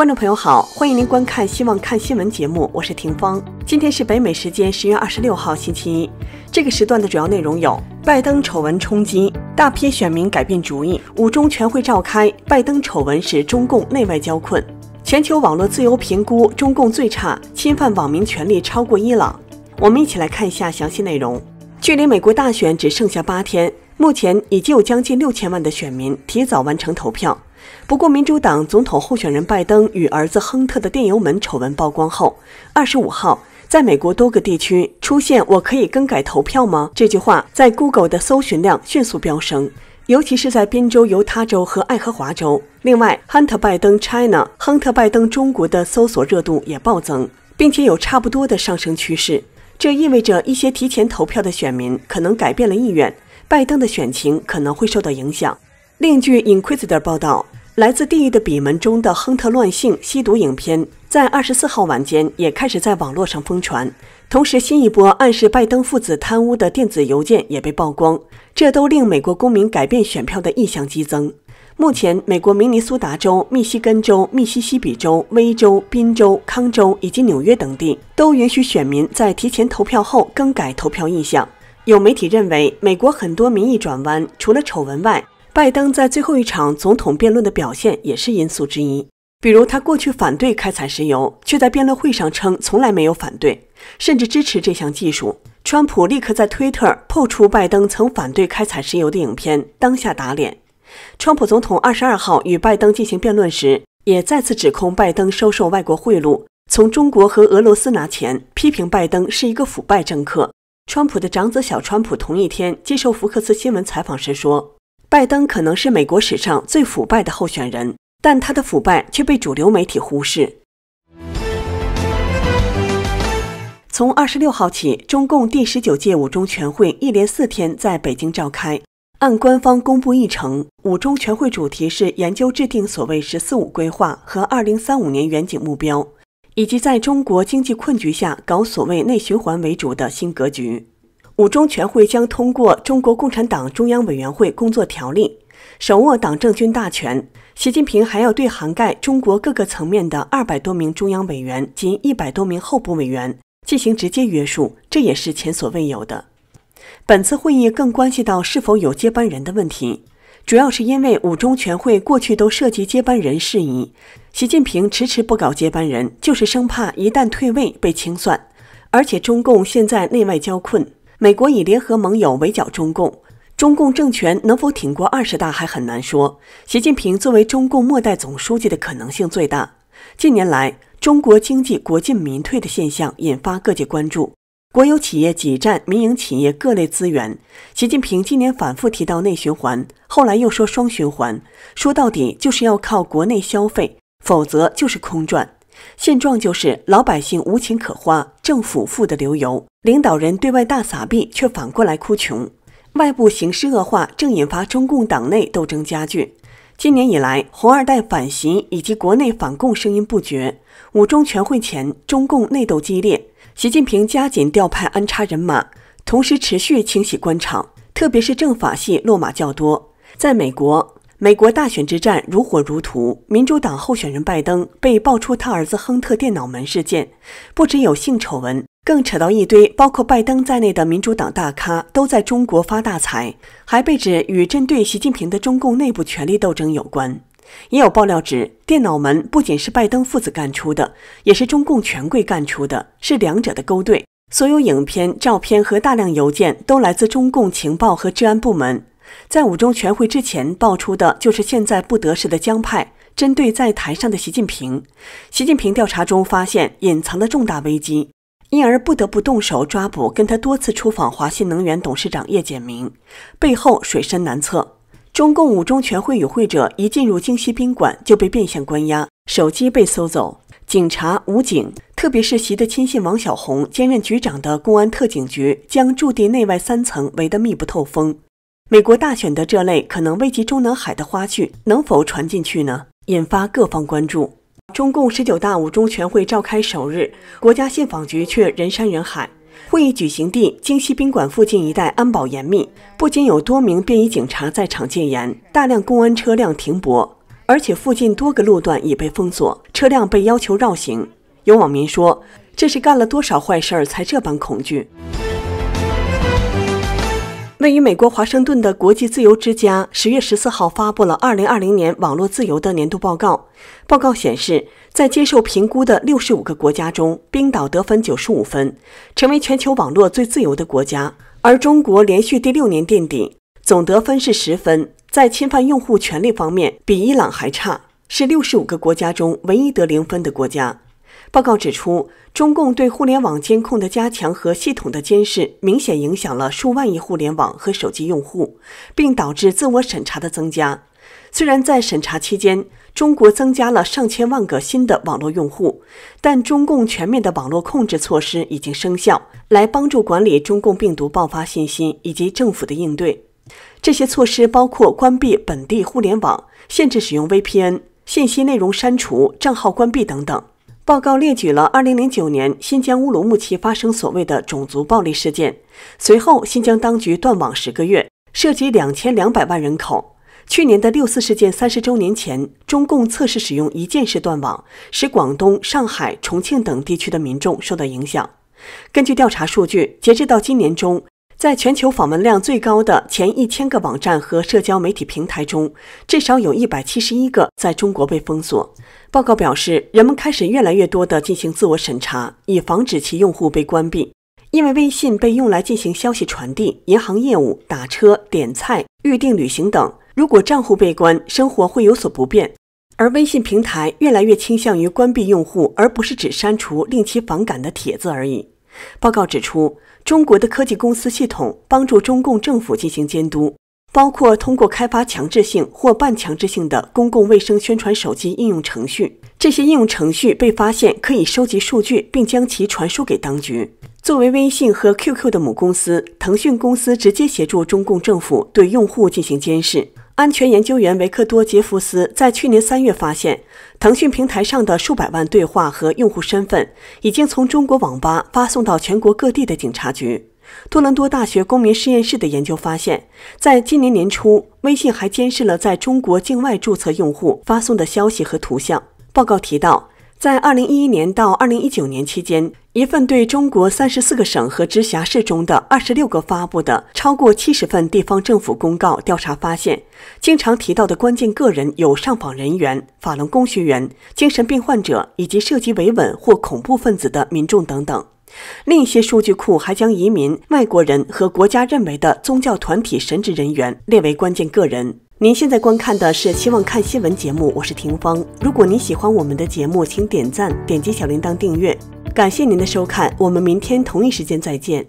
观众朋友好，欢迎您观看《希望看新闻》节目，我是婷芳。今天是北美时间十月二十六号星期一，这个时段的主要内容有：拜登丑闻冲击，大批选民改变主意；五中全会召开，拜登丑闻使中共内外交困；全球网络自由评估，中共最差，侵犯网民权利超过伊朗。我们一起来看一下详细内容。距离美国大选只剩下八天，目前已经有将近六千万的选民提早完成投票。不过，民主党总统候选人拜登与儿子亨特的电油门丑闻曝光后，二十五号在美国多个地区出现“我可以更改投票吗？”这句话在 Google 的搜寻量迅速飙升，尤其是在宾州、犹他州和爱荷华州。另外，亨特·拜登 China、亨特·拜登中国的搜索热度也暴增，并且有差不多的上升趋势。这意味着一些提前投票的选民可能改变了意愿，拜登的选情可能会受到影响。另据《Inquisitor》报道，来自地狱的比门中的亨特乱性吸毒影片，在二十四号晚间也开始在网络上疯传。同时，新一波暗示拜登父子贪污的电子邮件也被曝光，这都令美国公民改变选票的意向激增。目前，美国明尼苏达州、密西根州、密西西比州、威州、宾州、康州以及纽约等地都允许选民在提前投票后更改投票意向。有媒体认为，美国很多民意转弯除了丑闻外。拜登在最后一场总统辩论的表现也是因素之一，比如他过去反对开采石油，却在辩论会上称从来没有反对，甚至支持这项技术。川普立刻在推特破出拜登曾反对开采石油的影片，当下打脸。川普总统二十二号与拜登进行辩论时，也再次指控拜登收受外国贿赂，从中国和俄罗斯拿钱，批评拜登是一个腐败政客。川普的长子小川普同一天接受福克斯新闻采访时说。拜登可能是美国史上最腐败的候选人，但他的腐败却被主流媒体忽视。从二十六号起，中共第十九届五中全会一连四天在北京召开。按官方公布议程，五中全会主题是研究制定所谓“十四五”规划和二零三五年远景目标，以及在中国经济困局下搞所谓内循环为主的新格局。五中全会将通过《中国共产党中央委员会工作条例》，手握党政军大权。习近平还要对涵盖中国各个层面的二百多名中央委员及一百多名候补委员进行直接约束，这也是前所未有的。本次会议更关系到是否有接班人的问题，主要是因为五中全会过去都涉及接班人事宜，习近平迟迟不搞接班人，就是生怕一旦退位被清算。而且中共现在内外交困。美国以联合盟友围剿中共，中共政权能否挺过二十大还很难说。习近平作为中共末代总书记的可能性最大。近年来，中国经济国进民退的现象引发各界关注，国有企业挤占民营企业各类资源。习近平今年反复提到内循环，后来又说双循环，说到底就是要靠国内消费，否则就是空转。现状就是老百姓无钱可花，政府富得流油，领导人对外大撒币，却反过来哭穷。外部形势恶化，正引发中共党内斗争加剧。今年以来，红二代反袭以及国内反共声音不绝。五中全会前，中共内斗激烈，习近平加紧调派安插人马，同时持续清洗官场，特别是政法系落马较多。在美国。美国大选之战如火如荼，民主党候选人拜登被爆出他儿子亨特电脑门事件，不止有性丑闻，更扯到一堆包括拜登在内的民主党大咖都在中国发大财，还被指与针对习近平的中共内部权力斗争有关。也有爆料指，电脑门不仅是拜登父子干出的，也是中共权贵干出的，是两者的勾兑。所有影片、照片和大量邮件都来自中共情报和治安部门。在五中全会之前爆出的就是现在不得势的江派针对在台上的习近平。习近平调查中发现隐藏的重大危机，因而不得不动手抓捕跟他多次出访华新能源董事长叶简明。背后水深难测。中共五中全会与会者一进入京西宾馆就被变相关押，手机被搜走。警察、武警，特别是习的亲信王小红兼任局长的公安特警局，将驻地内外三层围得密不透风。美国大选的这类可能危及中南海的花絮能否传进去呢？引发各方关注。中共十九大五中全会召开首日，国家信访局却人山人海。会议举行地京西宾馆附近一带安保严密，不仅有多名便衣警察在场戒严，大量公安车辆停泊，而且附近多个路段已被封锁，车辆被要求绕行。有网民说：“这是干了多少坏事儿才这般恐惧？”位于美国华盛顿的国际自由之家十月十四号发布了二零二零年网络自由的年度报告。报告显示，在接受评估的六十五个国家中，冰岛得分九十五分，成为全球网络最自由的国家；而中国连续第六年垫底，总得分是十分，在侵犯用户权利方面比伊朗还差，是六十五个国家中唯一得零分的国家。报告指出，中共对互联网监控的加强和系统的监视明显影响了数万亿互联网和手机用户，并导致自我审查的增加。虽然在审查期间，中国增加了上千万个新的网络用户，但中共全面的网络控制措施已经生效，来帮助管理中共病毒爆发信息以及政府的应对。这些措施包括关闭本地互联网、限制使用 VPN、信息内容删除、账号关闭等等。报告列举了2009年新疆乌鲁木齐发生所谓的种族暴力事件，随后新疆当局断网十个月，涉及2200万人口。去年的六四事件三十周年前，中共测试使用一键式断网，使广东、上海、重庆等地区的民众受到影响。根据调查数据，截至到今年中。在全球访问量最高的前一千个网站和社交媒体平台中，至少有一百七十一个在中国被封锁。报告表示，人们开始越来越多地进行自我审查，以防止其用户被关闭，因为微信被用来进行消息传递、银行业务、打车、点菜、预订旅行等。如果账户被关，生活会有所不便。而微信平台越来越倾向于关闭用户，而不是只删除令其反感的帖子而已。报告指出，中国的科技公司系统帮助中共政府进行监督，包括通过开发强制性或半强制性的公共卫生宣传手机应用程序。这些应用程序被发现可以收集数据并将其传输给当局。作为微信和 QQ 的母公司，腾讯公司直接协助中共政府对用户进行监视。安全研究员维克多·杰弗斯在去年三月发现，腾讯平台上的数百万对话和用户身份已经从中国网吧发送到全国各地的警察局。多伦多大学公民实验室的研究发现，在今年年初，微信还监视了在中国境外注册用户发送的消息和图像。报告提到。在二零一一年到二零一九年期间，一份对中国三十四个省和直辖市中的二十六个发布的超过七十份地方政府公告调查发现，经常提到的关键个人有上访人员、法轮功学员、精神病患者以及涉及维稳或恐怖分子的民众等等。另一些数据库还将移民、外国人和国家认为的宗教团体神职人员列为关键个人。您现在观看的是《希望看新闻节目》，我是霆锋。如果您喜欢我们的节目，请点赞、点击小铃铛订阅。感谢您的收看，我们明天同一时间再见。